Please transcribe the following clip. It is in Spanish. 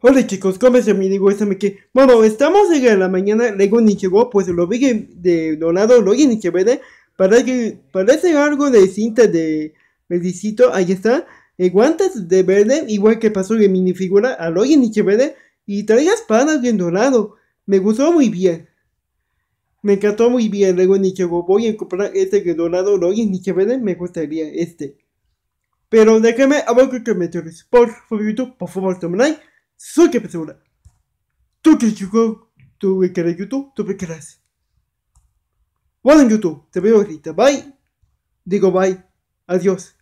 Hola chicos, ¿cómo se me digo? Este, que Bueno, estamos en la mañana, luego llegó, pues lo vi de donado, que Nichibede, para que parece algo de cinta de medicito, ahí está, eh, guantes de verde, igual que pasó de minifigura a que verde. y traía espadas de dorado. Me gustó muy bien. Me encantó muy bien, luego llegó. voy a comprar este de dorado, y verde, me gustaría este. Pero déjame abajo que me por favor, por favor, tomen like. Soy que pensé, Tú que llegó, tú que quieres YouTube, tú que quieres. Bueno YouTube, te veo ahorita. Bye. Digo bye. Adiós.